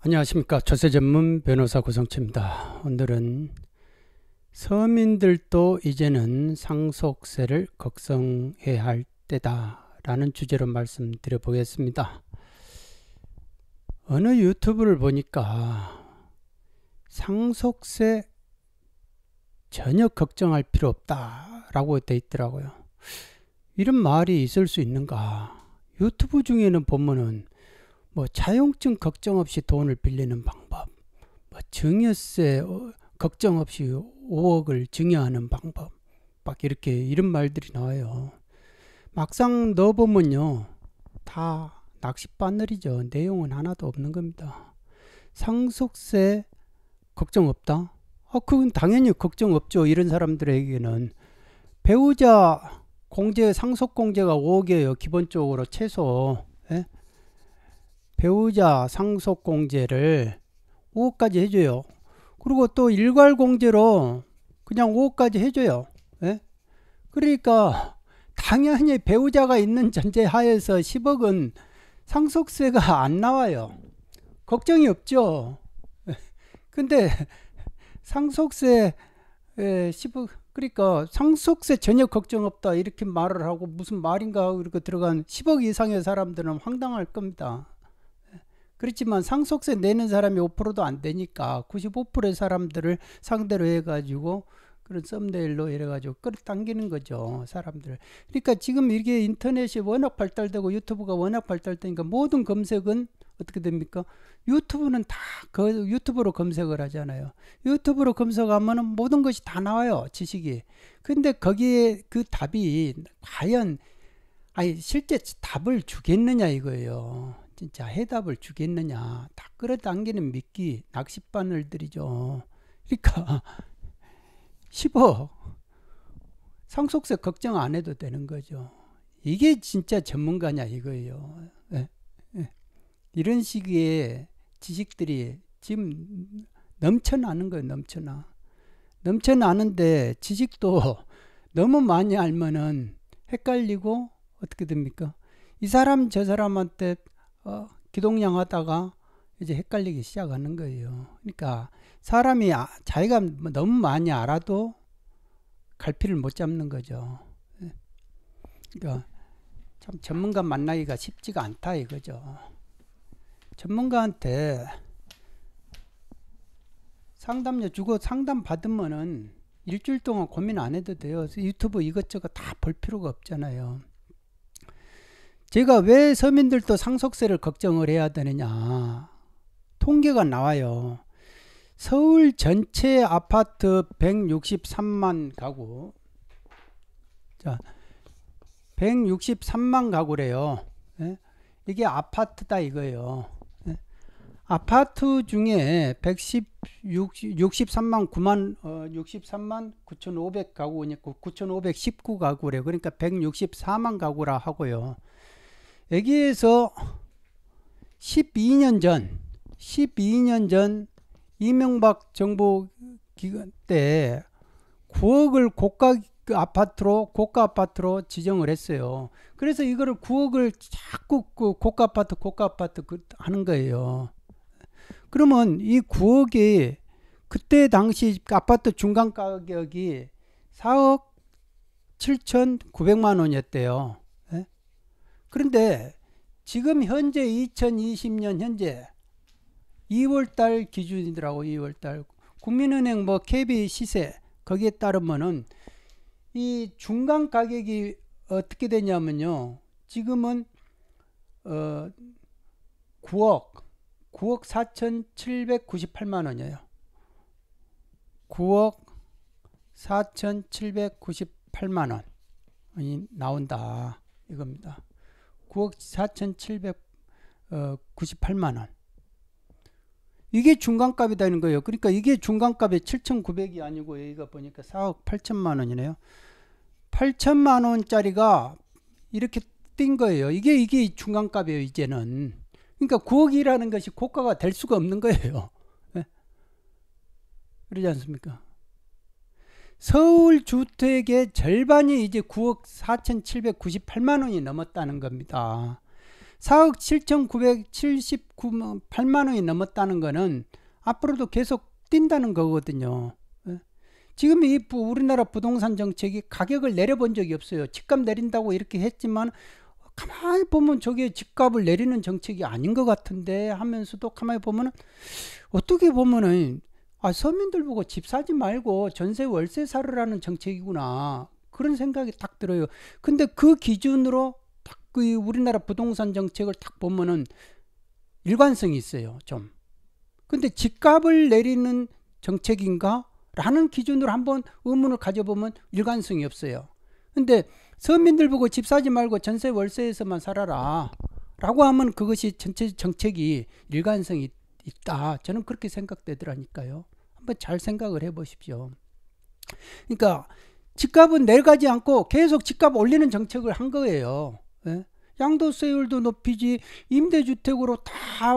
안녕하십니까. 조세 전문 변호사 고성치입니다. 오늘은 서민들도 이제는 상속세를 걱정해야 할 때다 라는 주제로 말씀드려 보겠습니다. 어느 유튜브를 보니까 상속세 전혀 걱정할 필요 없다 라고 돼 있더라고요. 이런 말이 있을 수 있는가? 유튜브 중에는 보면은 뭐 차용증 걱정 없이 돈을 빌리는 방법, 뭐 증여세 어, 걱정 없이 5억을 증여하는 방법, 막 이렇게 이런 말들이 나와요. 막상 넣어보면요, 다 낚싯바늘이죠. 내용은 하나도 없는 겁니다. 상속세 걱정 없다? 아, 그건 당연히 걱정 없죠. 이런 사람들에게는 배우자 공제 상속 공제가 5억이에요. 기본적으로 최소 배우자 상속공제를 5억까지 해줘요. 그리고 또 일괄공제로 그냥 5억까지 해줘요. 예? 그러니까 당연히 배우자가 있는 전제 하에서 10억은 상속세가 안 나와요. 걱정이 없죠. 근데 상속세 10억 예, 그러니까 상속세 전혀 걱정 없다 이렇게 말을 하고 무슨 말인가 이렇게 들어간 10억 이상의 사람들은 황당할 겁니다. 그렇지만 상속세 내는 사람이 5%도 안 되니까 95%의 사람들을 상대로 해가지고 그런 썸네일로 이래가지고 끌어당기는 거죠 사람들 그러니까 지금 이게 인터넷이 워낙 발달되고 유튜브가 워낙 발달되니까 모든 검색은 어떻게 됩니까 유튜브는 다그 유튜브로 검색을 하잖아요 유튜브로 검색하면은 모든 것이 다 나와요 지식이 근데 거기에 그 답이 과연 아니 실제 답을 주겠느냐 이거예요 진짜 해답을 주겠느냐. 다 끌어당기는 미끼, 낚싯바늘들이죠. 그러니까 쉽어. 상속세 걱정 안 해도 되는 거죠. 이게 진짜 전문가냐 이거예요. 네. 이런 시기에 지식들이 지금 넘쳐나는 거예요. 넘쳐나. 넘쳐나는데 지식도 너무 많이 알면은 헷갈리고 어떻게 됩니까? 이 사람 저 사람한테 어, 기동량하다가 이제 헷갈리기 시작하는 거예요. 그러니까 사람이 아, 자기가 너무 많이 알아도 갈피를 못 잡는 거죠. 예. 그러니까 참 전문가 만나기가 쉽지가 않다 이거죠. 전문가한테 상담료 주고 상담 받으면은 일주일 동안 고민 안 해도 돼요. 유튜브 이것저것 다 볼 필요가 없잖아요. 제가 왜 서민들도 상속세를 걱정을 해야 되느냐. 통계가 나와요. 서울 전체 아파트 163만 가구. 자, 163만 가구래요. 예? 이게 아파트다 이거예요. 예? 아파트 중에 1 6 3만 9만 어, 63만 9,500 가구니까 9,519 가구래. 그러니까 164만 가구라 하고요. 여기에서 12년 전 12년 전 이명박 정부 기간 때 9억을 고가 그 아파트로 고가 아파트로 지정을 했어요. 그래서 이거를 9억을 자꾸 그 고가 아파트 고가 아파트 그 하는 거예요. 그러면 이 9억이 그때 당시 아파트 중간 가격이 4억 7,900만 원이었대요. 그런데 지금 현재 2020년 현재 2월달 기준이더라고 2월달 국민은행 뭐 KB 시세 거기에 따르면은 이 중간 가격이 어떻게 되냐면요 지금은 어 9억 9억 4,798만 원이에요. 9억 4,798만 원이 나온다 이겁니다. 9억 4,798만원. 어, 이게 중간값이다는 거예요. 그러니까 이게 중간값이 7,900이 아니고 여기가 보니까 4억 8천만 원이네요. 8천만 원짜리가 이렇게 뛴 거예요. 이게 이게 중간값이에요, 이제는. 그러니까 9억이라는 것이 고가가 될 수가 없는 거예요. 네? 그러지 않습니까? 서울 주택의 절반이 이제 9억 4,798만 원이 넘었다는 겁니다. 4억 7,978만 원이 넘었다는 거는 앞으로도 계속 뛴다는 거거든요. 예. 지금 이 우리나라 부동산 정책이 가격을 내려본 적이 없어요. 집값 내린다고 이렇게 했지만 가만히 보면 저게 집값을 내리는 정책이 아닌 것 같은데 하면서도 가만히 보면 어떻게 보면은 아, 서민들 보고 집 사지 말고 전세 월세 사르라는 정책이구나. 그런 생각이 딱 들어요. 근데 그 기준으로 딱그 우리나라 부동산 정책을 딱 보면은 일관성이 있어요. 좀. 근데 집값을 내리는 정책인가? 라는 기준으로 한번 의문을 가져보면 일관성이 없어요. 근데 서민들 보고 집 사지 말고 전세 월세에서만 살아라. 라고 하면 그것이 전체 정책이 일관성이 있다. 저는 그렇게 생각되더라니까요. 한번 잘 생각을 해 보십시오. 그러니까 집값은 내려가지 않고 계속 집값 올리는 정책을 한 거예요. 예? 양도세율도 높이지 임대주택으로 다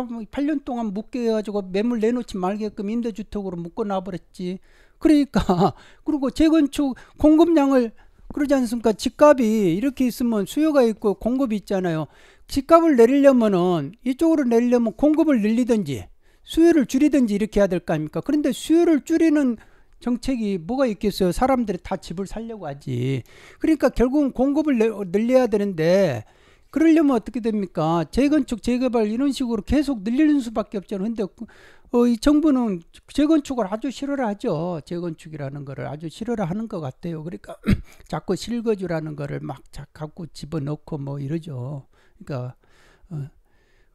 8년 동안 묶여 가지고 매물 내놓지 말게끔 임대주택으로 묶어 놔버렸지. 그러니까 그리고 재건축 공급량을 그러지 않습니까? 집값이 이렇게 있으면 수요가 있고 공급이 있잖아요. 집값을 내리려면은 이쪽으로 내리려면 공급을 늘리든지 수요를 줄이든지 이렇게 해야 될 거 아닙니까? 그런데 수요를 줄이는 정책이 뭐가 있겠어요? 사람들이 다 집을 살려고 하지. 그러니까 결국은 공급을 늘려야 되는데 그러려면 어떻게 됩니까? 재건축, 재개발 이런 식으로 계속 늘리는 수밖에 없잖아요. 근데 그, 어, 이 정부는 재건축을 아주 싫어라 하죠. 재건축이라는 거를 아주 싫어라 하는 것 같아요. 그러니까 자꾸 실거주라는 거를 막 자꾸 집어넣고 뭐 이러죠. 그러니까 어.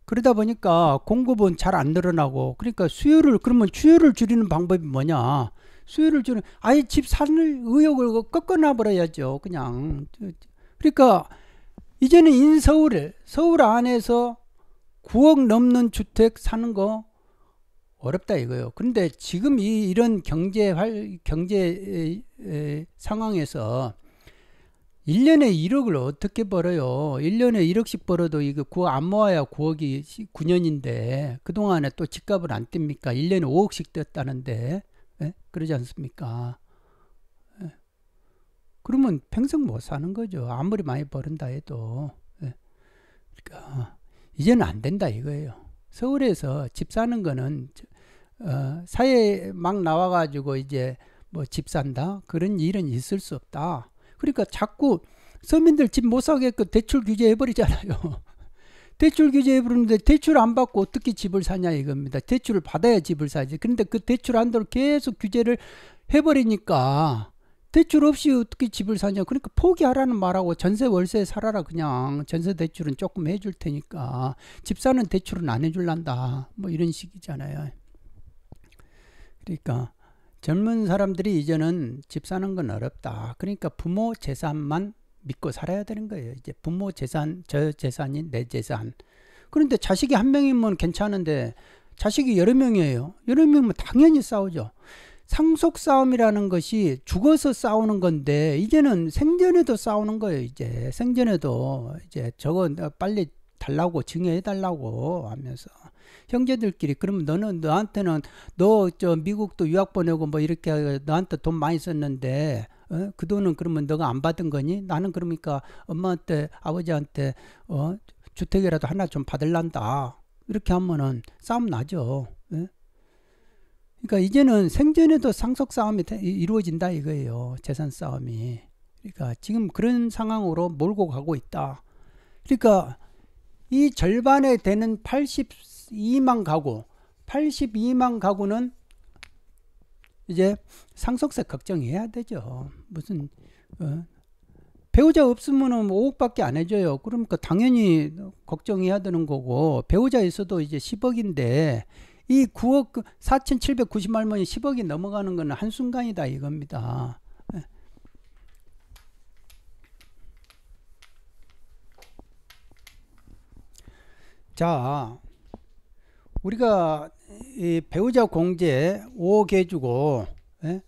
그러다 보니까 공급은 잘 안 늘어나고 그러니까 수요를 그러면 수요를 줄이는 방법이 뭐냐? 수요를 줄이 는 아예 집 사는 의욕을 꺾어놔 버려야죠. 그냥 그러니까 이제는 인서울에 서울 안에서 9억 넘는 주택 사는 거 어렵다 이거예요. 그런데 지금 이 이런 경제 활 경제 에, 상황에서 1년에 1억을 어떻게 벌어요? 1년에 1억씩 벌어도 이거 구안 모아야 9억이 9년인데 그동안에 또 집값을 안 띱니까? 1년에 5억씩 뗐다는데 예? 그러지 않습니까? 예. 그러면 평생 못 뭐 사는 거죠. 아무리 많이 벌은다 해도 예. 그러니까 이제는 안 된다 이거예요. 서울에서 집 사는 거는 어, 사회에 막 나와가지고 이제 뭐 집 산다 그런 일은 있을 수 없다. 그러니까 자꾸 서민들 집 못 사게끔 그 대출 규제해버리잖아요. 대출 규제해버리는데 대출 안 받고 어떻게 집을 사냐 이겁니다. 대출을 받아야 집을 사지. 그런데 그 대출 한도를 계속 규제를 해버리니까 대출 없이 어떻게 집을 사냐. 그러니까 포기하라는 말하고 전세 월세 살아라 그냥. 전세 대출은 조금 해줄 테니까. 집 사는 대출은 안 해줄란다. 뭐 이런 식이잖아요. 그러니까 젊은 사람들이 이제는 집 사는 건 어렵다. 그러니까 부모 재산만 믿고 살아야 되는 거예요. 이제 부모 재산, 저 재산이 내 재산. 그런데 자식이 한 명이면 괜찮은데 자식이 여러 명이에요. 여러 명이면 당연히 싸우죠. 상속 싸움이라는 것이 죽어서 싸우는 건데 이제는 생전에도 싸우는 거예요. 이제 생전에도 이제 저거 빨리 달라고 증여해 달라고 하면서 형제들끼리 그러면 너는 너한테는 너 저 미국도 유학 보내고 뭐 이렇게 너한테 돈 많이 썼는데 어? 그 돈은 그러면 너가 안 받은 거니? 나는 그러니까 엄마한테 아버지한테 어? 주택이라도 하나 좀 받을란다. 이렇게 하면은 싸움 나죠. 예? 그러니까 이제는 생전에도 상속 싸움이 이루어진다 이거예요. 재산 싸움이. 그러니까 지금 그런 상황으로 몰고 가고 있다. 그러니까 이 절반에 되는 82만 가구, 82만 가구는 이제 상속세 걱정해야 되죠. 무슨 어, 배우자 없으면은 5억밖에 뭐 안 해줘요. 그러니까 당연히 걱정해야 되는 거고 배우자 있어도 이제 10억인데 이 9억 4,790 할머니 10억이 넘어가는 건 한순간이다 이겁니다. 자, 우리가 배우자 공제 5개주고 예?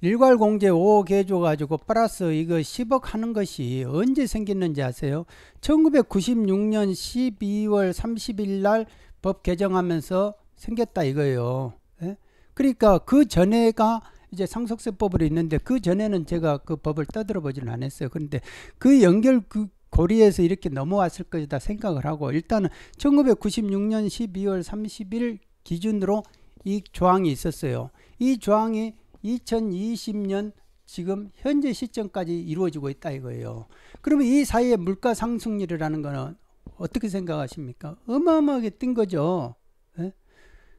일괄 공제 5개조 가지고 플러스 이거 10억 하는 것이 언제 생겼는지 아세요? 1996년 12월 30일 날 법 개정하면서 생겼다 이거예요. 예? 그러니까 그 전에가 이제 상속세법으로 있는데 그 전에는 제가 그 법을 떠들어 보지는 않았어요. 그런데 그 연결 그 고리에서 이렇게 넘어왔을 것이다 생각을 하고 일단은 1996년 12월 30일 기준으로 이 조항이 있었어요. 이 조항이 2020년 지금 현재 시점까지 이루어지고 있다 이거예요. 그러면 이 사이에 물가 상승률이라는 거는 어떻게 생각하십니까? 어마어마하게 뜬 거죠. 예?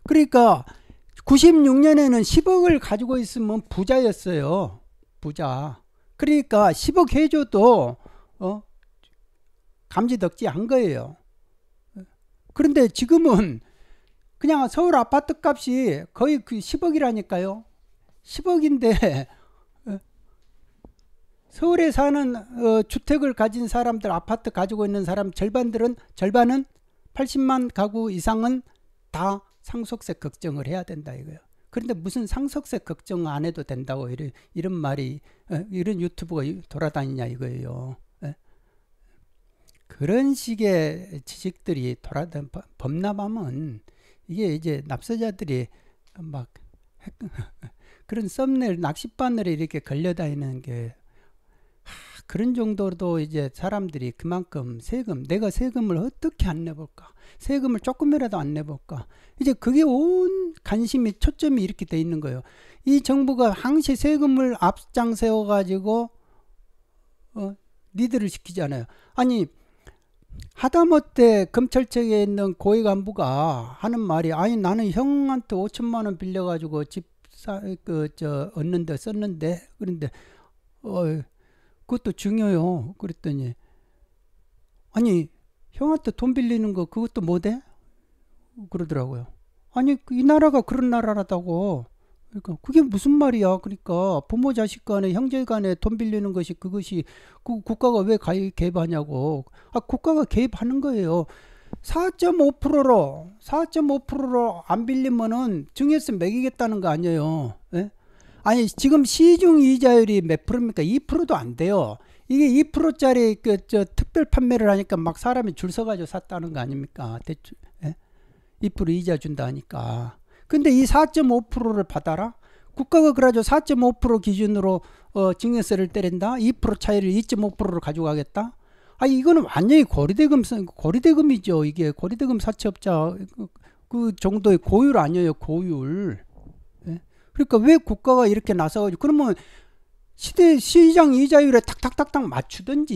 그러니까 96년에는 10억을 가지고 있으면 부자였어요. 부자. 그러니까 10억 해줘도 어? 감지덕지한 거예요. 그런데 지금은 그냥 서울 아파트 값이 거의 그 10억이라니까요. 10억인데 서울에 사는 어, 주택을 가진 사람들, 아파트 가지고 있는 사람 절반들은 절반은 80만 가구 이상은 다 상속세 걱정을 해야 된다 이거예요. 그런데 무슨 상속세 걱정 안 해도 된다고 이런, 이런 말이 어, 이런 유튜브가 돌아다니냐 이거예요. 그런 식의 지식들이 돌아다 범람하면 이게 이제 납세자들이 막 그런 썸네일 낚싯바늘에 이렇게 걸려다니는 게 하, 그런 정도로 도 이제 사람들이 그만큼 세금 내가 세금을 어떻게 안 내볼까 세금을 조금이라도 안 내볼까 이제 그게 온 관심이 초점이 이렇게 돼 있는 거예요 이 정부가 항시 세금을 앞장 세워 가지고 어, 니들을 시키잖아요 아니 하다못해 검찰 청에 있는 고위 간부가 하는 말이 아니 나는 형한테 5천만 원 빌려가지고 집사그 저 얻는데 썼는데 그런데 어 그것도 중요요 그랬더니 아니 형한테 돈 빌리는 거 그것도 뭐 돼? 그러더라고요. 아니 그 이 나라가 그런 나라라다고 그러니까 그게 무슨 말이야? 그러니까 부모 자식 간에 형제 간에 돈 빌리는 것이 그것이 그 국가가 왜 개입하냐고. 아 국가가 개입하는 거예요. 4.5%로 4.5%로 안 빌리면은 증여세 매기겠다는 거 아니에요. 예? 아니 지금 시중 이자율이 몇 프로입니까? 2%도 안 돼요. 이게 2%짜리 그 저 특별 판매를 하니까 막 사람이 줄 서가지고 샀다는 거 아닙니까? 대출 예? 2% 이자 준다 하니까. 근데 이 4.5%를 받아라? 국가가 그러죠. 4.5% 기준으로 어, 증여세를 때린다. 2% 차이를 2.5%로 가져가겠다. 아 이거는 완전히 고리대금 고리대금이죠. 이게 고리대금 사채업자 그 정도의 고율 아니에요. 고율. 예? 그러니까 왜 국가가 이렇게 나서가지고 그러면 시대 시장 이자율에 탁탁탁탁 맞추든지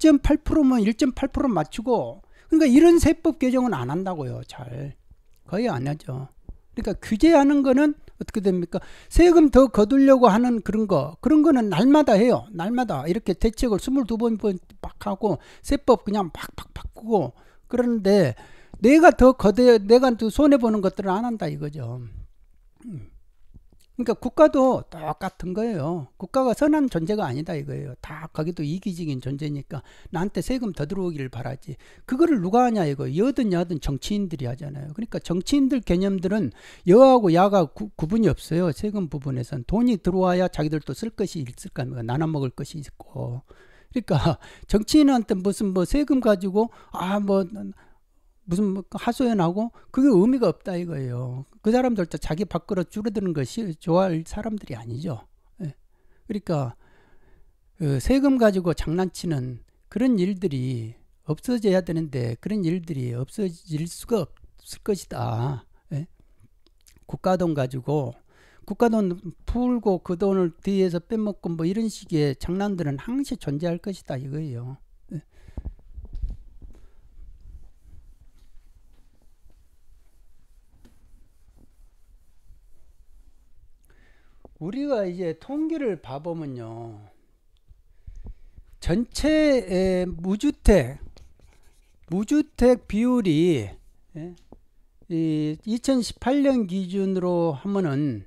1.8%면 1.8% 맞추고 그러니까 이런 세법 개정은 안 한다고요. 잘 거의 안 하죠. 그러니까 규제하는 거는 어떻게 됩니까? 세금 더 거두려고 하는 그런 거, 그런 거는 날마다 해요. 날마다 이렇게 대책을 22번 막 하고 세법 그냥 팍팍 바꾸고 그러는데 내가 더 거대, 내가 더 손해 보는 것들을 안 한다 이거죠. 음. 그러니까 국가도 똑같은 거예요. 국가가 선한 존재가 아니다 이거예요. 다 거기도 이기적인 존재니까 나한테 세금 더 들어오기를 바라지. 그거를 누가 하냐 이거. 여든 야든 정치인들이 하잖아요. 그러니까 정치인들 개념들은 여하고 야가 구, 분이 없어요. 세금 부분에선 돈이 들어와야 자기들도 쓸 것이 있을 거아니까 나눠 먹을 것이 있고. 그러니까 정치인한테 무슨 뭐 세금 가지고 아뭐 무슨 하소연하고 뭐 그게 의미가 없다 이거예요. 그 사람들도 자기 밖으로 줄어드는 것이 좋아할 사람들이 아니죠. 예. 그러니까 그 세금 가지고 장난치는 그런 일들이 없어져야 되는데 그런 일들이 없어질 수가 없을 것이다. 예? 국가돈 가지고 국가돈 풀고 그 돈을 뒤에서 빼먹고 뭐 이런 식의 장난들은 항시 존재할 것이다 이거예요. 우리가 이제 통계를 봐보면요. 전체 무주택, 무주택 비율이 예, 이 2018년 기준으로 하면은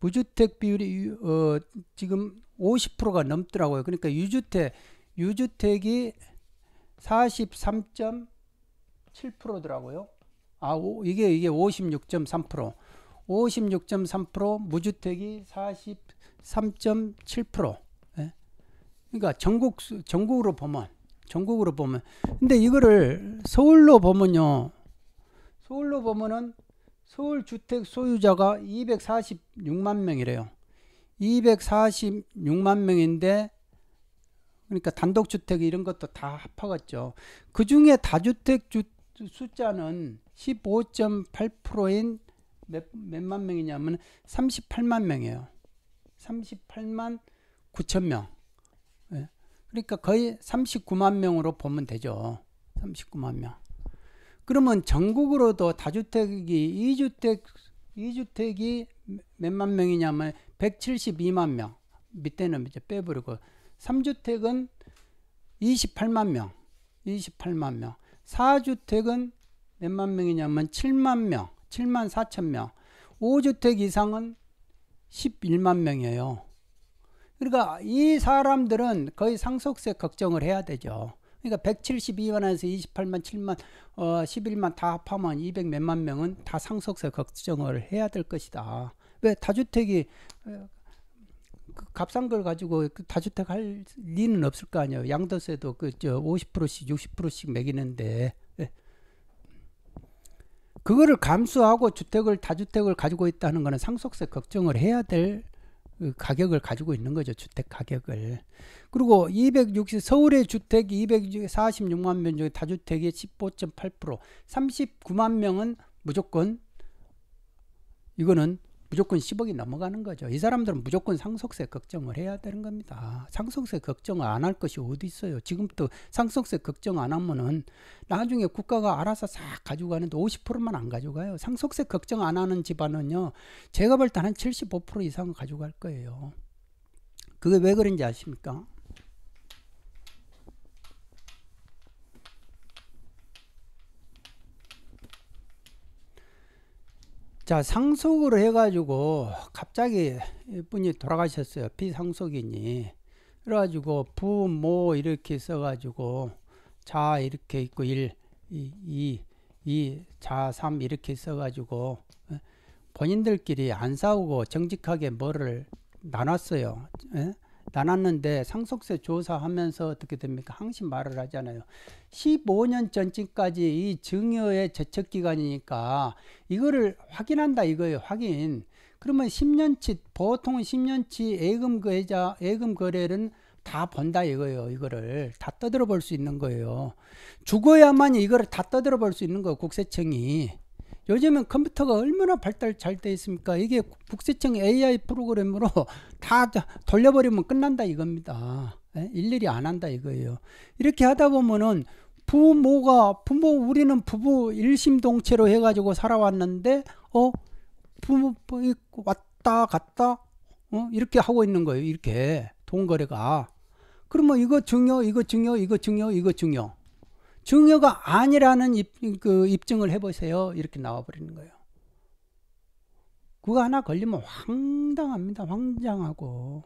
무주택 비율이 어 지금 50%가 넘더라고요. 그러니까 유주택 유주택이 43.7%더라고요. 아, 오, 이게 이게 56.3%. 56.3% 무주택이 43.7% 예? 그러니까 전국 전국으로 보면 전국으로 보면 근데 이거를 서울로 보면요 서울로 보면은 서울 주택 소유자가 246만 명이래요 246만 명인데 그러니까 단독주택 이런 것도 다 합하겠죠 그 중에 다주택 주, 숫자는 15.8%인 몇, 몇만 명이냐면 38만 명이에요. 38만 9천 명. 예. 그러니까 거의 39만 명으로 보면 되죠. 39만 명. 그러면 전국으로도 다주택이 2주택 2주택이 몇만 명이냐면 172만 명. 밑에는 이제 빼버리고 3주택은 28만 명. 28만 명. 4주택은 몇만 명이냐면 7만 명. 7만 4천 명. 5주택 이상은 11만 명이에요. 그러니까 이 사람들은 거의 상속세 걱정을 해야 되죠. 그러니까 172만에서 28만, 7만, 어, 11만 다 합하면 200 몇만 명은 다 상속세 걱정을 해야 될 것이다. 왜 다주택이 어, 그 값싼 걸 가지고 그 다주택 할 리는 없을 거 아니에요. 양도세도 그 저 50%씩 60%씩 매기는데 그거를 감수하고 주택을 다주택을 가지고 있다는 거는 상속세 걱정을 해야 될 그 가격을 가지고 있는 거죠. 주택 가격을. 그리고 260 서울의 주택이 246만 명 중에 다주택이 15.8%, 39만 명은 무조건 이거는 무조건 10억이 넘어가는 거죠. 이 사람들은 무조건 상속세 걱정을 해야 되는 겁니다. 상속세 걱정을 안 할 것이 어디 있어요. 지금부터 상속세 걱정 안 하면은 나중에 국가가 알아서 싹 가져가는데 50%만 안 가져가요. 상속세 걱정 안 하는 집안은요. 제가 볼때는75% 이상은 가져갈 거예요. 그게 왜 그런지 아십니까? 자, 상속을 해가지고 갑자기 이 분이 돌아가셨어요. 비상속이니 그래가지고 부, 모 이렇게 써가지고 자 이렇게 있고 일, 이, 이, 이, 자, 삼 이렇게 써가지고 예? 본인들끼리 안 싸우고 정직하게 뭐를 나눴어요. 에? 예? 나눴는데 상속세 조사하면서 어떻게 됩니까? 항시 말을 하잖아요. 15년 전쯤까지 이 증여의 제척 기간이니까 이거를 확인한다 이거예요. 확인. 그러면 10년치 보통 10년치 예금 거래자 예금 거래는 다 본다 이거예요. 이거를 다 떠들어 볼 수 있는 거예요. 죽어야만 이거를 다 떠들어 볼 수 있는 거예요. 국세청이. 요즘은 컴퓨터가 얼마나 발달 잘 돼 있습니까? 이게 국세청 AI 프로그램으로 다 돌려버리면 끝난다 이겁니다. 예? 일일이 안 한다 이거예요. 이렇게 하다 보면은 부모가 부모 우리는 부부 일심동체로 해가지고 살아왔는데 어 부모 뭐, 왔다 갔다 어 이렇게 하고 있는 거예요. 이렇게 돈거래가 그러면 이거 중요 이거 중요 이거 중요 이거 중요 증여가 아니라는 입, 그 입증을 해보세요. 이렇게 나와버리는 거예요. 그거 하나 걸리면 황당합니다. 황장하고.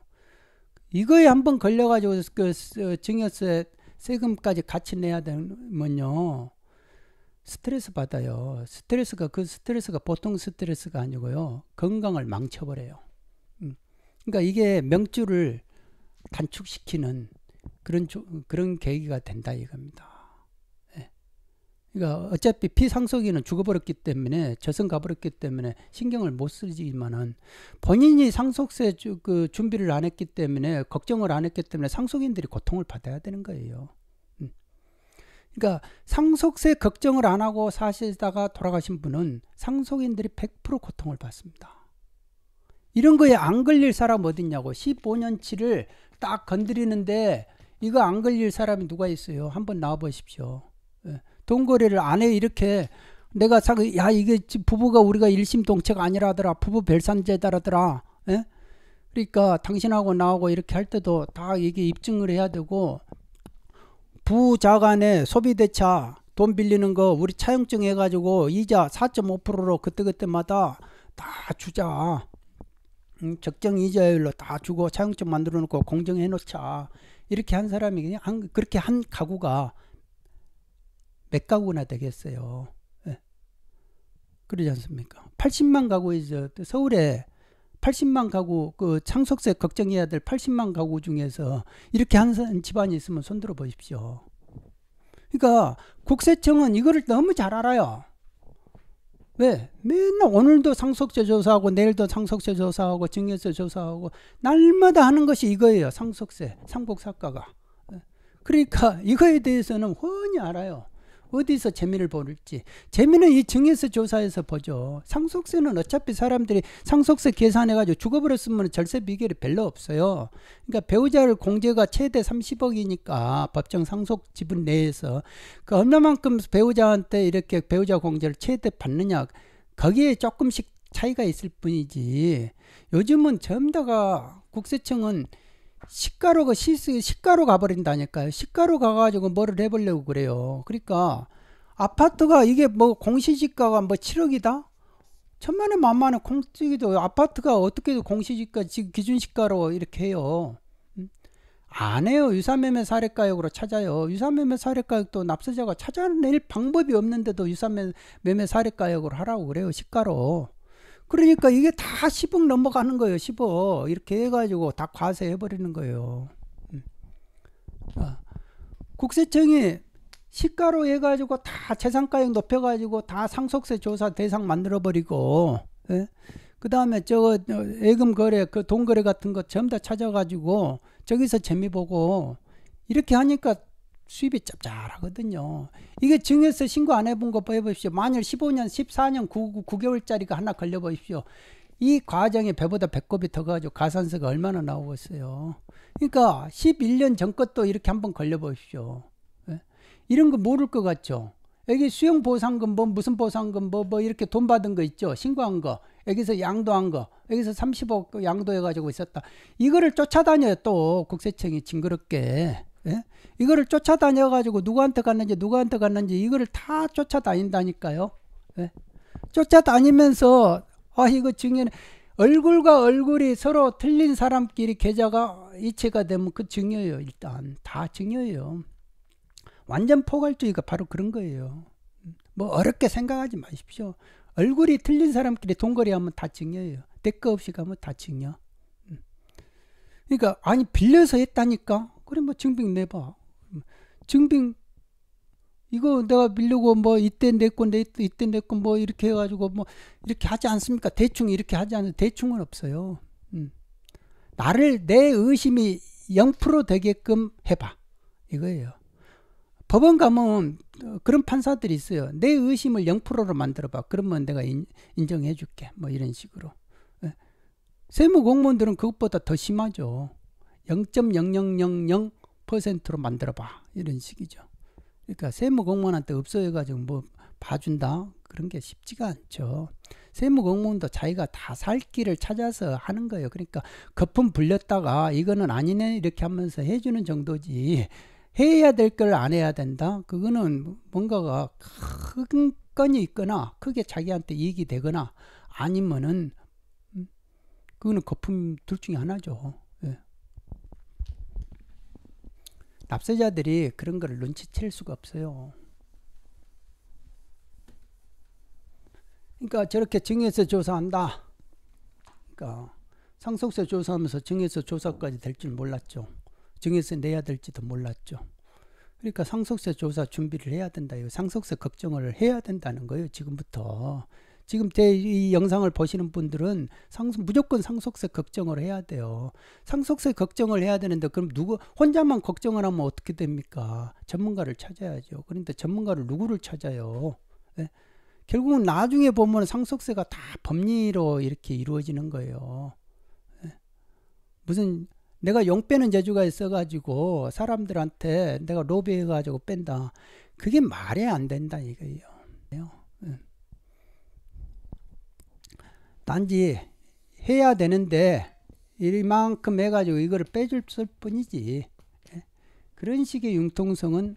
이거에 한번 걸려가지고 그, 그 증여세 세금까지 같이 내야 되면요. 스트레스 받아요. 스트레스가 그 스트레스가 보통 스트레스가 아니고요. 건강을 망쳐버려요. 음. 그러니까 이게 명주를 단축시키는 그런 그런 계기가 된다 이겁니다. 그러니까 어차피 피상속인은 죽어버렸기 때문에 저승 가버렸기 때문에 신경을 못 쓰지만은 본인이 상속세 주, 그 준비를 안 했기 때문에 걱정을 안 했기 때문에 상속인들이 고통을 받아야 되는 거예요. 음. 그러니까 상속세 걱정을 안 하고 사시다가 돌아가신 분은 상속인들이 100% 고통을 받습니다. 이런 거에 안 걸릴 사람 어딨냐고 15년치를 딱 건드리는데 이거 안 걸릴 사람이 누가 있어요? 한번 나와 보십시오. 예. 돈거래를 안 해 이렇게 내가 사고야 이게 부부가 우리가 일심동체가 아니라더라 부부 별산제다라더라 예? 그러니까 당신하고 나하고 이렇게 할 때도 다 이게 입증을 해야 되고 부자간의 소비대차 돈 빌리는 거 우리 차용증 해가지고 이자 4.5%로 그때그때마다 다 주자 음, 적정 이자율로 다 주고 차용증 만들어 놓고 공정해 놓자 이렇게 한 사람이 그냥 한, 그렇게 한 가구가 몇 가구나 되겠어요. 예. 그러지 않습니까? 80만 가구 이제 서울에 80만 가구 그 창속세 걱정해야 될 80만 가구 중에서 이렇게 한 집안이 있으면 손들어 보십시오. 그러니까 국세청은 이거를 너무 잘 알아요. 왜? 맨날 오늘도 상속세 조사하고 내일도 상속세 조사하고 증여세 조사하고 날마다 하는 것이 이거예요. 상속세, 상복사과가 예. 그러니까 이거에 대해서는 훤히 알아요. 어디서 재미를 보는지 재미는 이 증여세 조사에서 보죠 상속세는 어차피 사람들이 상속세 계산해 가지고 죽어버렸으면 절세 비결이 별로 없어요 그러니까 배우자를 공제가 최대 30억이니까 법정 상속 지분 내에서 그 얼마만큼 배우자한테 이렇게 배우자 공제를 최대 받느냐 거기에 조금씩 차이가 있을 뿐이지 요즘은 전부 다가 국세청은 식가로 시스 시가로 가버린다니까요. 식가로 가가지고 뭐를 해보려고 그래요. 그러니까 아파트가 이게 뭐 공시지가가 뭐 7억이다? 천만에 만만에 공시기도 아파트가 어떻게든 공시지가 지금 기준시가로 이렇게 해요. 음? 안 해요. 유산매매사례가역으로 찾아요. 유산매매사례가역도 납세자가 찾아낼 방법이 없는데도 유산매매사례가역으로 하라고 그래요. 시가로. 그러니까 이게 다 10억 넘어가는 거예요. 10억 이렇게 해가지고 다 과세해버리는 거예요. 음. 아, 국세청이 시가로 해가지고 다 재산가액 높여가지고 다 상속세 조사 대상 만들어버리고 예? 그 다음에 저거 어, 예금 거래 그돈 거래 같은 거 전부 다 찾아가지고 저기서 재미 보고 이렇게 하니까 수입이 짭짤하거든요. 이게 증여세 신고 안 해본 거 해보십시오. 만일 15년, 14년 9, 9개월짜리가 하나 걸려보십시오. 이 과정에 배보다 배꼽이 더 가지고 가산세가 얼마나 나오겠어요. 그러니까 11년 전 것도 이렇게 한번 걸려보십시오. 예? 이런 거 모를 것 같죠. 여기 수용 보상금 뭐 무슨 보상금 뭐뭐 뭐 이렇게 돈 받은 거 있죠. 신고한 거. 여기서 양도한 거. 여기서 30억 양도해 가지고 있었다. 이거를 쫓아다녀요. 또 국세청이 징그럽게. 예? 이거를 쫓아다녀 가지고 누구한테 갔는지 누구한테 갔는지 이거를 다 쫓아다닌다니까요. 예? 쫓아다니면서 아 이거 증인 얼굴과 얼굴이 서로 틀린 사람끼리 계좌가 이체가 되면 그증여요 일단 다증여요 완전 포괄주의가 바로 그런 거예요. 뭐 어렵게 생각하지 마십시오. 얼굴이 틀린 사람끼리 동거리 하면 다증여요 대가 없이 가면 다 증여. 음. 그러니까 아니 빌려서 했다니까 그래 뭐 증빙 내봐. 증빙 이거 내가 빌려고뭐 이때 내건 이때 내건뭐 이렇게 해가지고 뭐 이렇게 하지 않습니까? 대충 이렇게 하지 않는 대충은 없어요. 음. 나를 내 의심이 0% 되게끔 해봐 이거예요. 법원 가면 어, 그런 판사들이 있어요. 내 의심을 0%로 만들어봐. 그러면 내가 인, 정해줄게뭐 이런 식으로. 예. 세무 공무원들은 그것보다 더 심하죠. 0.0000%로 만들어봐 이런 식이죠. 그러니까 세무 공무원한테 없소해가지고뭐 봐준다 그런 게 쉽지가 않죠. 세무 공무원도 자기가 다 살 길을 찾아서 하는 거예요. 그러니까 거품 불렸다가 이거는 아니네 이렇게 하면서 해주는 정도지 해야 될 걸 안 해야 된다. 그거는 뭔가가 큰 건이 있거나 크게 자기한테 이익이 되거나 아니면은 음, 그거는 거품 둘 중에 하나죠. 납세자들이 그런 걸 눈치챌 수가 없어요. 그러니까 저렇게 증여세 조사한다. 그러니까 상속세 조사하면서 증여세 조사까지 될 줄 몰랐죠. 증여세 내야 될지도 몰랐죠. 그러니까 상속세 조사 준비를 해야 된다. 상속세 걱정을 해야 된다는 거예요. 지금부터 지금 제 이 영상을 보시는 분들은 상속 무조건 상속세 걱정을 해야 돼요. 상속세 걱정을 해야 되는데 그럼 누구 혼자만 걱정을 하면 어떻게 됩니까? 전문가를 찾아야죠. 그런데 전문가를 누구를 찾아요? 네? 결국은 나중에 보면 상속세가 다 법리로 이렇게 이루어지는 거예요. 네? 무슨 내가 용 빼는 재주가 있어가지고 사람들한테 내가 로비해가지고 뺀다. 그게 말이 안 된다 이거예요. 단지 해야 되는데 이만큼 해가지고 이거를 빼줄 뿐이지 예? 그런 식의 융통성은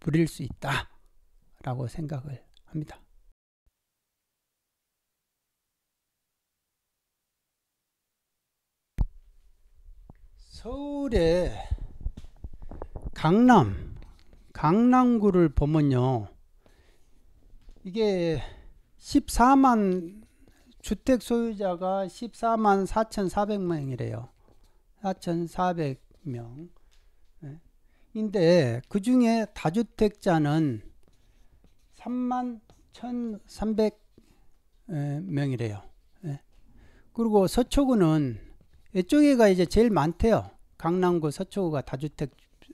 부릴 수 있다 라고 생각을 합니다. 서울의 강남 강남구를 보면요 이게 14만 주택 소유자가 14만 4,400명이래요. 4,400명. 인데 그 중에 다주택자는 3만 1,300명이래요. 그리고 서초구는 이쪽에가 이제 제일 많대요. 강남구 서초구가 다주택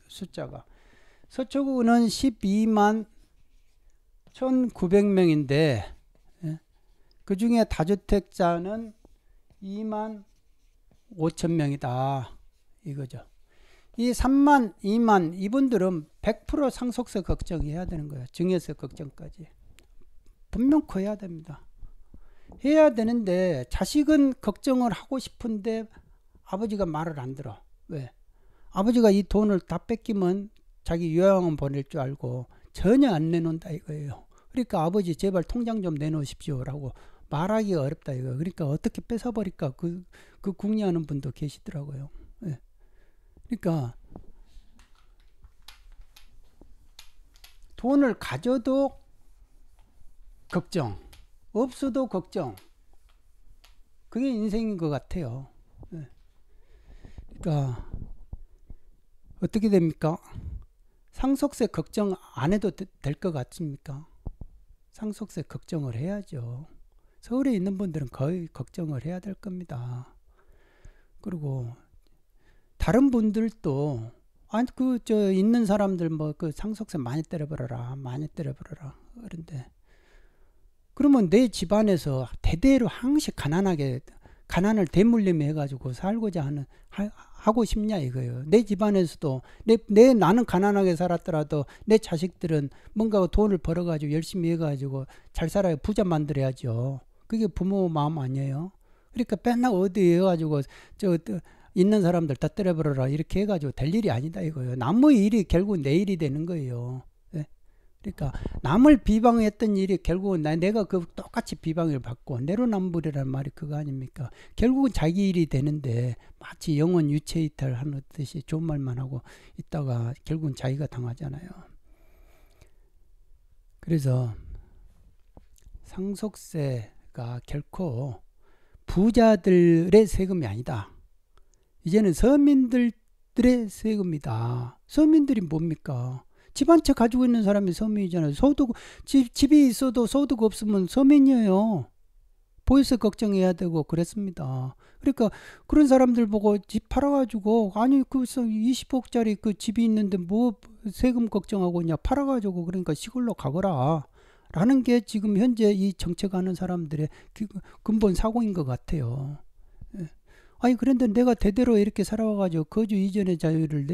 숫자가. 서초구는 12만 1,900명인데 그 중에 다주택자는 2만 5천 명이다. 이거죠. 이 3만, 2만 이분들은 100% 상속세 걱정해야 되는 거예요. 증여세 걱정까지. 분명코 해야 됩니다. 해야 되는데 자식은 걱정을 하고 싶은데 아버지가 말을 안 들어. 왜? 아버지가 이 돈을 다 뺏기면 자기 요양원 보낼 줄 알고 전혀 안 내놓는다 이거예요. 그러니까 아버지 제발 통장 좀 내놓으십시오라고 말하기 어렵다 이거. 그러니까 어떻게 뺏어버릴까 그, 그 궁리하는 분도 계시더라고요. 예. 그러니까 돈을 가져도 걱정, 없어도 걱정. 그게 인생인 것 같아요. 예. 그러니까 어떻게 됩니까? 상속세 걱정 안 해도 될 것 같습니까? 상속세 걱정을 해야죠. 서울에 있는 분들은 거의 걱정을 해야 될 겁니다. 그리고 다른 분들도 아니 그저 있는 사람들 뭐 그 상속세 많이 때려버려라 많이 때려버려라 그런데 그러면 내 집안에서 대대로 항상 가난하게 가난을 대물림해 해가지고 살고자 하는 하, 하고 싶냐 이거예요. 내 집안에서도 내, 내 나는 가난하게 살았더라도 내 자식들은 뭔가 돈을 벌어가지고 열심히 해가지고 잘 살아야 부자 만들어야죠. 그게 부모 마음 아니에요. 그러니까 맨날 어디에 가지고 저 있는 사람들 다 때려버려라 이렇게 해가지고 될 일이 아니다 이거예요. 남의 일이 결국 내 일이 되는 거예요. 네? 그러니까 남을 비방했던 일이 결국은 나, 내가 그 똑같이 비방을 받고 내로남불이란 말이 그거 아닙니까? 결국은 자기 일이 되는데 마치 영혼 유체이탈하는 듯이 좋은 말만 하고 있다가 결국은 자기가 당하잖아요. 그래서 상속세 세가 그러니까 결코 부자들의 세금이 아니다. 이제는 서민들의 세금이다. 서민들이 뭡니까? 집 한 채 가지고 있는 사람이 서민이잖아요. 소득, 집, 집이 있어도 소득 없으면 서민이에요. 보이스 걱정해야 되고 그랬습니다. 그러니까 그런 사람들 보고 집 팔아가지고 아니 그 20억짜리 그 집이 있는데 뭐 세금 걱정하고 있냐. 팔아가지고 그러니까 시골로 가거라. 라는 게 지금 현재 이 정책하는 사람들의 근본 사고인 것 같아요. 예. 아니 그런데 내가 대대로 이렇게 살아와가지고 거주 이전의 자유를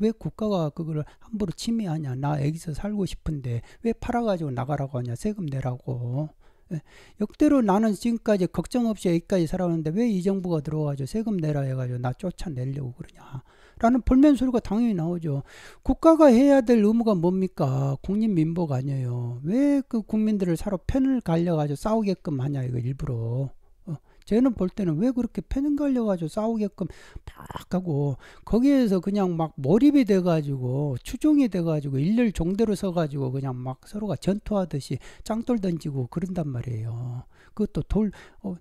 왜 국가가 그걸 함부로 침해하냐 나 여기서 살고 싶은데 왜 팔아가지고 나가라고 하냐 세금 내라고 예. 역대로 나는 지금까지 걱정 없이 여기까지 살아왔는데 왜 이 정부가 들어와가지고 세금 내라 해가지고 나 쫓아내려고 그러냐 라는 불면 소리가 당연히 나오죠. 국가가 해야 될 의무가 뭡니까? 국민민복 아니에요. 왜 그 국민들을 서로 편을 갈려가지고 싸우게끔 하냐, 이거 일부러. 어, 쟤는 볼 때는 왜 그렇게 편 갈려가지고 싸우게끔 막 하고, 거기에서 그냥 막 몰입이 돼가지고, 추종이 돼가지고, 일렬 종대로 서가지고, 그냥 막 서로가 전투하듯이 짱돌 던지고 그런단 말이에요. 그것도 돌, 어,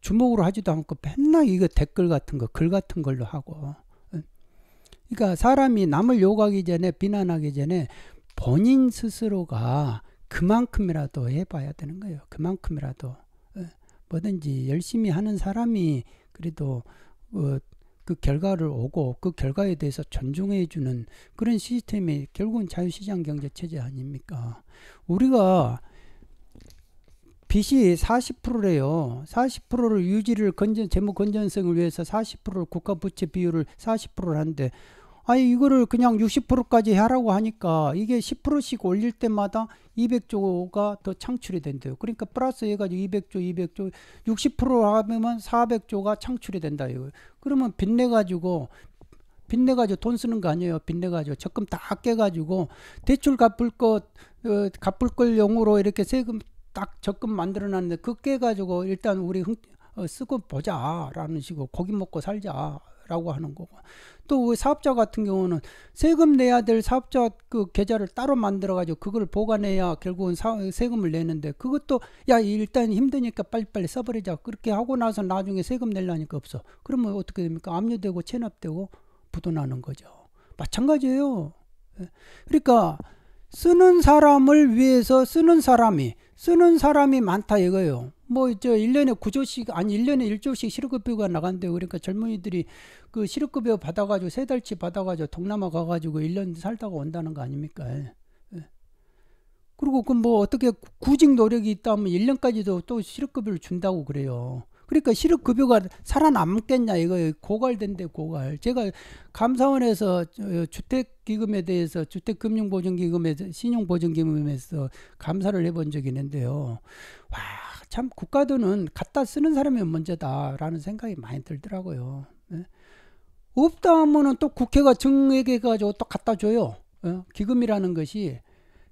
주먹으로 하지도 않고 맨날 이거 댓글 같은 거, 글 같은 걸로 하고. 그러니까 사람이 남을 욕하기 전에 비난하기 전에 본인 스스로가 그만큼이라도 해봐야 되는 거예요. 그만큼이라도 예. 뭐든지 열심히 하는 사람이 그래도 어, 그 결과를 오고 그 결과에 대해서 존중해 주는 그런 시스템이 결국은 자유시장 경제 체제 아닙니까? 우리가 빚이 40%래요. 40%를 유지를 건전 재무 건전성을 위해서 40%를 국가 부채 비율을 40%를 하는데 아니 이거를 그냥 60%까지 하라고 하니까 이게 10%씩 올릴 때마다 200조가 더 창출이 된대요. 그러니까 플러스 해가지고 200조, 200조, 60% 하면 400조가 창출이 된다 이거예요. 그러면 빚내 가지고 빚내 가지고 돈 쓰는 거 아니에요. 빚내 가지고 적금 다깨 가지고 대출 갚을 것 어, 갚을 걸 용으로 이렇게 세금 딱 적금 만들어 놨는데 그깨 가지고 일단 우리 흥, 어, 쓰고 보자라는 식으로 고기 먹고 살자. 라고 하는 거고 또 그 사업자 같은 경우는 세금 내야 될 사업자 그 계좌를 따로 만들어 가지고 그걸 보관해야 결국은 사, 세금을 내는데 그것도 야 일단 힘드니까 빨리빨리 써버리자 그렇게 하고 나서 나중에 세금 낼라니까 없어 그러면 어떻게 됩니까 압류되고 체납되고 부도나는 거죠 마찬가지예요 예. 그러니까 쓰는 사람을 위해서 쓰는 사람이 쓰는 사람이 많다 이거예요. 뭐저 1년에 9조씩 아니 1년에 1조씩 실업급여가 나간대요. 그러니까 젊은이들이 그 실업급여 받아 가지고 세 달치 받아 가지고 동남아 가 가지고 1년 살다가 온다는 거 아닙니까? 예. 예. 그리고 그 뭐 어떻게 구직 노력이 있다면 1년까지도 또 실업급여를 준다고 그래요. 그러니까 실업급여가 살아남겠냐 이거 고갈된데 고갈. 제가 감사원에서 어, 주택기금에 대해서 주택금융보증기금에 신용보증기금에서 감사를 해본 적이 있는데요. 와 참 국가돈은 갖다 쓰는 사람이 먼저다라는 생각이 많이 들더라고요. 예? 없다 하면은 또 국회가 정액해 가지고 또 갖다 줘요. 예? 기금이라는 것이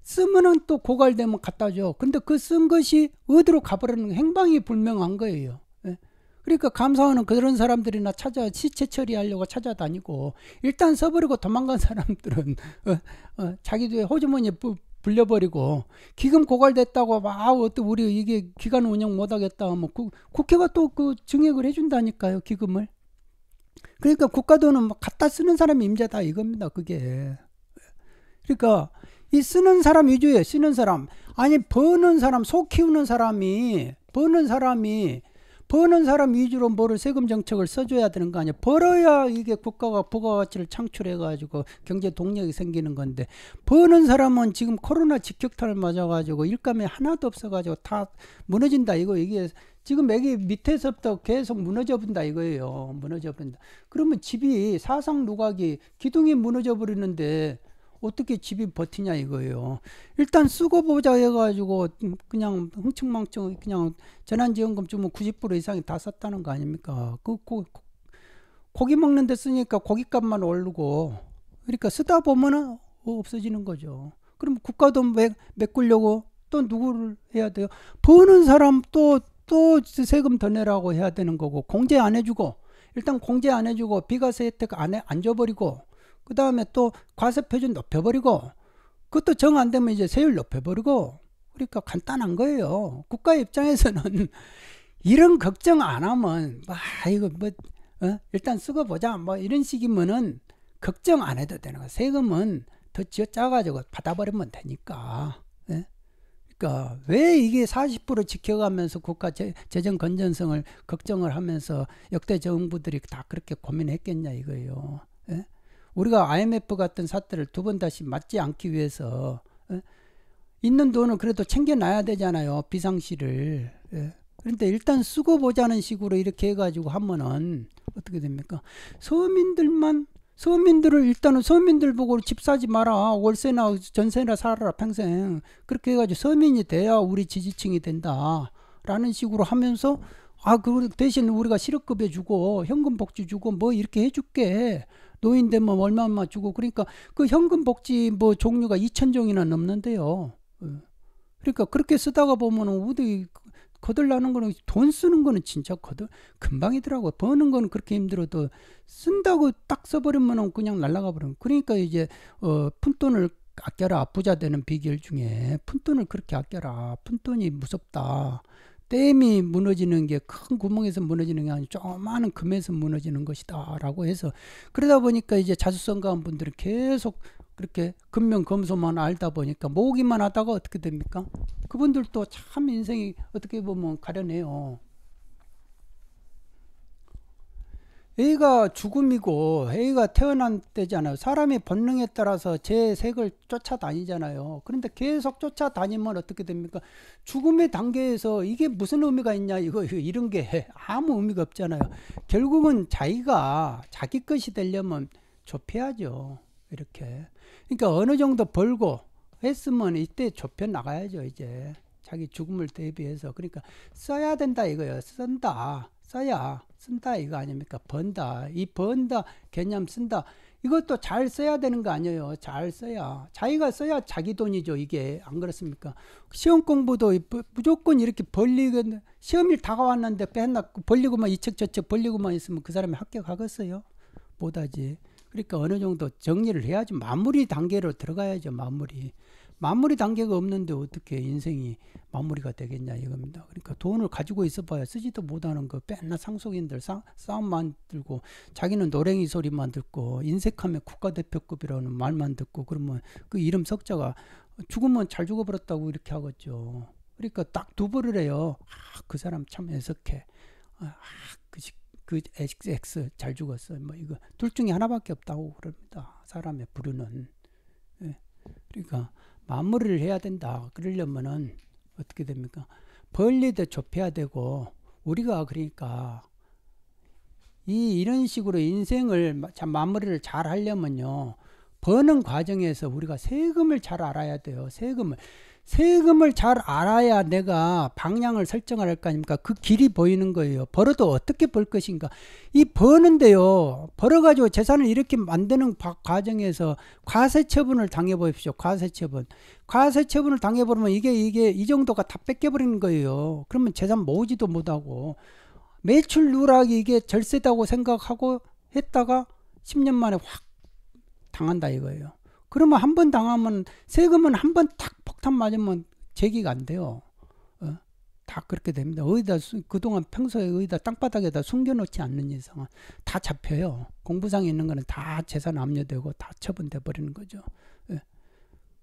쓰면은 또 고갈되면 갖다 줘. 근데 그 쓴 것이 어디로 가버리는 행방이 불명한 거예요. 그러니까 감사원은 그런 사람들이나 찾아 시체 처리하려고 찾아다니고 일단 써버리고 도망간 사람들은 어, 어, 자기들 호주머니에 불려버리고 기금 고갈됐다고 막 어때 우리 이게 기간 운영 못하겠다 뭐 국, 국회가 또 그 증액을 해준다니까요 기금을 그러니까 국가돈은 막 뭐 갖다 쓰는 사람이 임자다 이겁니다 그게 그러니까 이 쓰는 사람 위주에 쓰는 사람 아니 버는 사람 소 키우는 사람이 버는 사람이 버는 사람 위주로 뭐를 세금 정책을 써줘야 되는 거 아니야. 벌어야 이게 국가가 부가가치를 창출해가지고 경제 동력이 생기는 건데 버는 사람은 지금 코로나 직격탄을 맞아가지고 일감이 하나도 없어가지고 다 무너진다 이거 이게 지금 여기 밑에서부터 계속 무너져 본다 이거예요. 무너져 본다. 그러면 집이 사상 누각이 기둥이 무너져 버리는데 어떻게 집이 버티냐 이거예요. 일단 쓰고 보자 해가지고 음, 그냥 흥청망청 그냥 재난지원금 주면 90% 이상이 다 썼다는 거 아닙니까? 그 고, 고기 먹는 데 쓰니까 고기값만 오르고 그러니까 쓰다 보면은 어, 없어지는 거죠. 그럼 국가 돈 메꾸려고 또 누구를 해야 돼요? 버는 사람 또또 또 세금 더 내라고 해야 되는 거고 공제 안 해주고 일단 공제 안 해주고 비과세 혜택 안, 해, 안 줘버리고 그 다음에 또 과세 표준 높여버리고 그것도 정 안 되면 이제 세율 높여버리고 그러니까 간단한 거예요. 국가 입장에서는 이런 걱정 안 하면 뭐, 아 이거 뭐 어? 일단 쓰고 보자 뭐 이런 식이면은 걱정 안 해도 되는 거 세금은 더 쥐어짜가지고 받아버리면 되니까. 예? 그러니까 왜 이게 40% 지켜가면서 국가 재, 정 건전성을 걱정을 하면서 역대 정부들이 다 그렇게 고민했겠냐 이거예요. 예? 우리가 IMF 같은 사태를 두 번 다시 맞지 않기 위해서 어? 있는 돈은 그래도 챙겨놔야 되잖아요. 비상시를. 예. 그런데 일단 쓰고 보자는 식으로 이렇게 해가지고 하면은 어떻게 됩니까? 서민들만 서민들을 일단은 서민들 보고 집 사지 마라 월세나 전세나 살아라 평생 그렇게 해가지고 서민이 돼야 우리 지지층이 된다라는 식으로 하면서 아 그 대신 우리가 실업급여 주고 현금 복지 주고 뭐 이렇게 해줄게 노인 되뭐 얼마나 주고 그러니까 그 현금 복지 뭐 종류가 2천 종이나 넘는데요. 예. 그러니까 그렇게 쓰다가 보면은 우리 그 거들나는 거는 돈 쓰는 거는 진짜 거들 금방이더라고 버는 거는 그렇게 힘들어도 쓴다고 딱 써버리면은 그냥 날라가 버려. 그러니까 이제 어 푼돈을 아껴라 부자 되는 비결 중에 푼돈을 그렇게 아껴라 푼돈이 무섭다 댐이 무너지는 게 큰 구멍에서 무너지는 게아니고 조그마한 금에서 무너지는 것이다라고 해서 그러다 보니까 이제 자수성 가한 분들은 계속 그렇게 금명 검소만 알다 보니까 모으기만 하다가 어떻게 됩니까? 그분들도 참 인생이 어떻게 보면 가려네요 A가 죽음이고 A가 태어난 때잖아요. 사람이 본능에 따라서 제 색을 쫓아다니잖아요. 그런데 계속 쫓아다니면 어떻게 됩니까? 죽음의 단계에서 이게 무슨 의미가 있냐 이거 이런 게 아무 의미가 없잖아요. 결국은 자기가 자기 것이 되려면 좁혀야죠. 이렇게. 그러니까 어느 정도 벌고 했으면 이때 좁혀 나가야죠. 이제 자기 죽음을 대비해서 그러니까 써야 된다 이거예요. 쓴다. 써야 쓴다 이거 아닙니까? 번다. 이 번다 개념 쓴다. 이것도 잘 써야 되는 거 아니에요. 잘 써야. 자기가 써야 자기 돈이죠. 이게 안 그렇습니까? 시험 공부도 무조건 이렇게 벌리고 시험일 다가왔는데 맨날 벌리고만 이 책 저 책 벌리고만 있으면 그 사람이 합격하겠어요? 못하지. 그러니까 어느 정도 정리를 해야지 마무리 단계로 들어가야죠. 마무리. 마무리 단계가 없는데 어떻게 인생이 마무리가 되겠냐 이겁니다. 그러니까 돈을 가지고 있어봐야 쓰지도 못하는 거 맨날 상속인들 싸, 싸움만 들고 자기는 노랭이 소리만 듣고 인색하면 국가대표급이라는 말만 듣고 그러면 그 이름 석자가 죽으면 잘 죽어버렸다고 이렇게 하겠죠. 그러니까 딱두벌을 해요. 아, 그 사람 참 애석해. 아, 그, 그 XX 잘 죽었어. 뭐 이거 둘 중에 하나밖에 없다고 그럽니다. 사람의 부류는. 예. 그러니까 마무리를 해야 된다. 그러려면은 어떻게 됩니까? 벌리도 좁혀야 되고 우리가 그러니까 이 이런 식으로 인생을 참 마무리를 잘 하려면요. 버는 과정에서 우리가 세금을 잘 알아야 돼요. 세금을 세금을 잘 알아야 내가 방향을 설정할 거 아닙니까? 그 길이 보이는 거예요. 벌어도 어떻게 벌 것인가? 이 버는데요. 벌어가지고 재산을 이렇게 만드는 과정에서 과세 처분을 당해보십시오. 과세 처분. 과세 처분을 당해보면 이게, 이게, 이 정도가 다 뺏겨버리는 거예요. 그러면 재산 모으지도 못하고. 매출 누락이 이게 절세다고 생각하고 했다가 10년 만에 확 당한다 이거예요. 그러면 한 번 당하면 세금은 한 번 탁 폭탄 맞으면 제기가 안 돼요. 어? 다 그렇게 됩니다. 어디다 그동안 평소에 어디다 땅바닥에다 숨겨놓지 않는 이상은 다 잡혀요. 공부상에 있는 거는 다 재산 압류되고 다 처분돼 버리는 거죠. 예.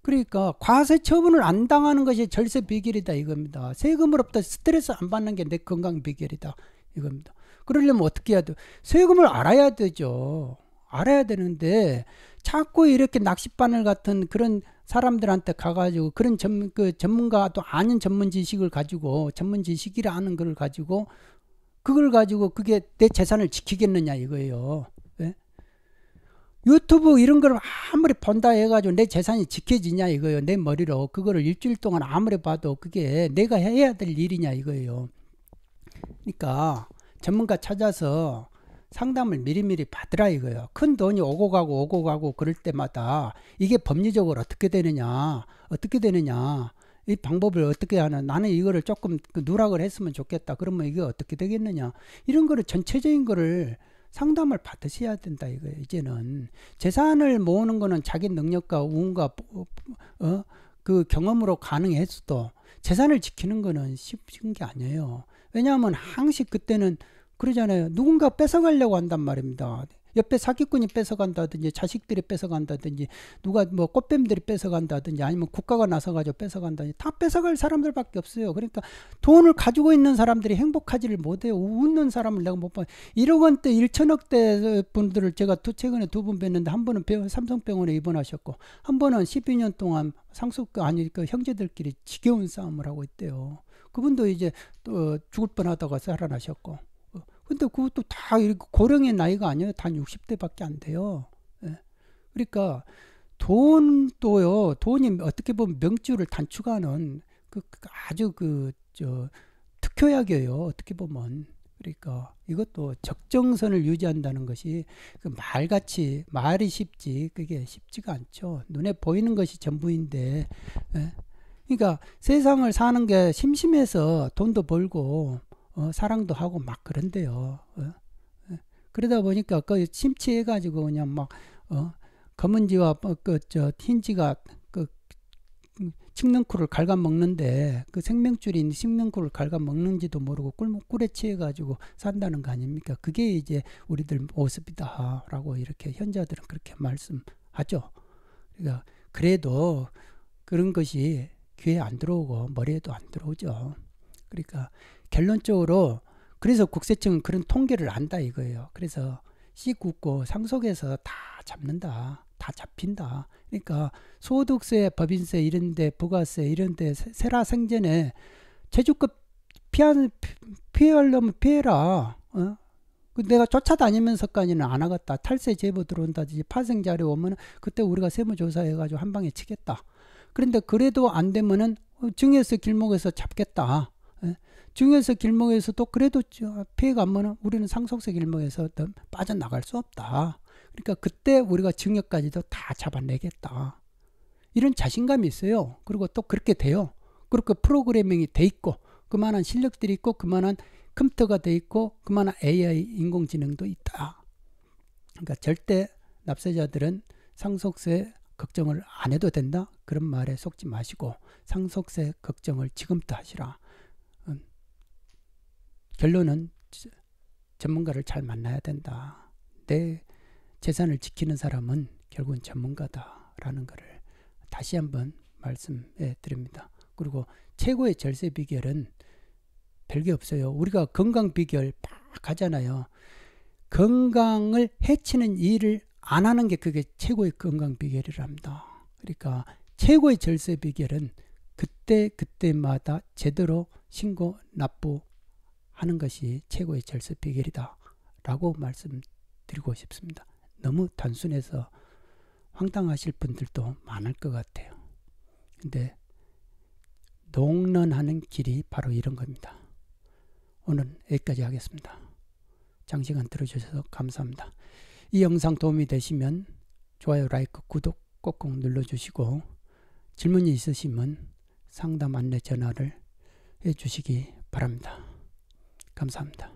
그러니까 과세 처분을 안 당하는 것이 절세 비결이다 이겁니다. 세금으로부터 스트레스 안 받는 게 내 건강 비결이다 이겁니다. 그러려면 어떻게 해야 돼? 세금을 알아야 되죠. 알아야 되는데 자꾸 이렇게 낚싯바늘 같은 그런 사람들한테 가가지고 그런 전, 그 전문가 도 아는 전문 지식을 가지고 전문 지식이라는 걸 가지고 그걸 가지고 그게 내 재산을 지키겠느냐 이거예요. 예? 유튜브 이런 걸 아무리 본다 해가지고 내 재산이 지켜지냐 이거예요. 내 머리로 그거를 일주일 동안 아무리 봐도 그게 내가 해야 될 일이냐 이거예요. 그러니까 전문가 찾아서 상담을 미리미리 받으라 이거예요. 큰 돈이 오고 가고 오고 가고 그럴 때마다 이게 법리적으로 어떻게 되느냐, 어떻게 되느냐, 이 방법을 어떻게 하나, 나는 이거를 조금 그 누락을 했으면 좋겠다. 그러면 이게 어떻게 되겠느냐. 이런 거를 전체적인 거를 상담을 받으셔야 된다 이거예요. 이제는 재산을 모으는 거는 자기 능력과 운과 어? 그 경험으로 가능했어도 재산을 지키는 거는 쉽은 게 아니에요. 왜냐하면 항시 그때는 그러잖아요. 누군가 뺏어가려고 한단 말입니다. 옆에 사기꾼이 뺏어간다든지 자식들이 뺏어간다든지 누가 뭐 꽃뱀들이 뺏어간다든지 아니면 국가가 나서가지고 뺏어간다든지 다 뺏어갈 사람들밖에 없어요. 그러니까 돈을 가지고 있는 사람들이 행복하지를 못해요. 웃는 사람을 내가 못 봐. 1억 원대, 1천억 대 분들을 제가 두 최근에 두 분 뵀는데 한 분은 삼성병원에 입원하셨고 한 분은 12년 동안 상속 아니 그 형제들끼리 지겨운 싸움을 하고 있대요. 그분도 이제 또 죽을 뻔하다가 살아나셨고. 근데 그것도 다 고령의 나이가 아니에요. 단 60대밖에 안 돼요. 예. 그러니까 돈도요. 돈이 어떻게 보면 명주를 단축하는 그, 그 아주 그 저 특효약이에요. 어떻게 보면. 그러니까 이것도 적정선을 유지한다는 것이 그 말같이 말이 쉽지 그게 쉽지가 않죠. 눈에 보이는 것이 전부인데. 예. 그러니까 세상을 사는 게 심심해서 돈도 벌고 어, 사랑도 하고 막 그런데요. 어, 어? 그러다 보니까 그 침체해가지고 그냥 막 어, 검은지와 어, 뭐 그저 흰지가 그 측능쿨을 그 갉아먹는데 그 생명줄인 측능쿨을 갉아먹는지도 모르고 꿀목 꿀에 취해가지고 산다는 거 아닙니까? 그게 이제 우리들 모습이다라고 이렇게 현자들은 그렇게 말씀하죠. 그러니까 그래도 그런 것이 귀에 안 들어오고 머리에도 안 들어오죠. 그러니까 결론적으로 그래서 국세청은 그런 통계를 안다 이거예요. 그래서 씻고 상속에서 다 잡는다. 다 잡힌다. 그러니까 소득세, 법인세 이런데 부가세 이런데 세라 생전에 제주급 피하는 피하려면 피해라. 어? 그 내가 쫓아다니면서까지는 안 하겠다. 탈세 제보 들어온다든지 파생 자료 오면 그때 우리가 세무조사해가지고 한 방에 치겠다. 그런데 그래도 안 되면은 어, 증여세 길목에서 잡겠다. 중에서 길목에서도 그래도 피해가 안면아 우리는 상속세 길목에서 빠져나갈 수 없다. 그러니까 그때 우리가 증여까지도 다 잡아내겠다. 이런 자신감이 있어요. 그리고 또 그렇게 돼요. 그렇게 프로그래밍이 돼 있고 그만한 실력들이 있고 그만한 컴퓨터가 돼 있고 그만한 AI 인공지능도 있다. 그러니까 절대 납세자들은 상속세 걱정을 안 해도 된다. 그런 말에 속지 마시고 상속세 걱정을 지금부터 하시라. 결론은 전문가를 잘 만나야 된다. 내 재산을 지키는 사람은 결국은 전문가다라는 것을 다시 한번 말씀해 드립니다. 그리고 최고의 절세 비결은 별 게 없어요. 우리가 건강 비결 막 하잖아요. 건강을 해치는 일을 안 하는 게 그게 최고의 건강 비결이랍니다. 그러니까 최고의 절세 비결은 그때 그때마다 제대로 신고 납부 하는 것이 최고의 절세 비결이다. 라고 말씀드리고 싶습니다. 너무 단순해서 황당하실 분들도 많을 것 같아요. 근데 농런하는 길이 바로 이런 겁니다. 오늘 여기까지 하겠습니다. 장시간 들어주셔서 감사합니다. 이 영상 도움이 되시면 좋아요, 라이크, 구독 꼭꼭 눌러주시고 질문이 있으시면 상담 안내 전화를 해주시기 바랍니다. 감사합니다.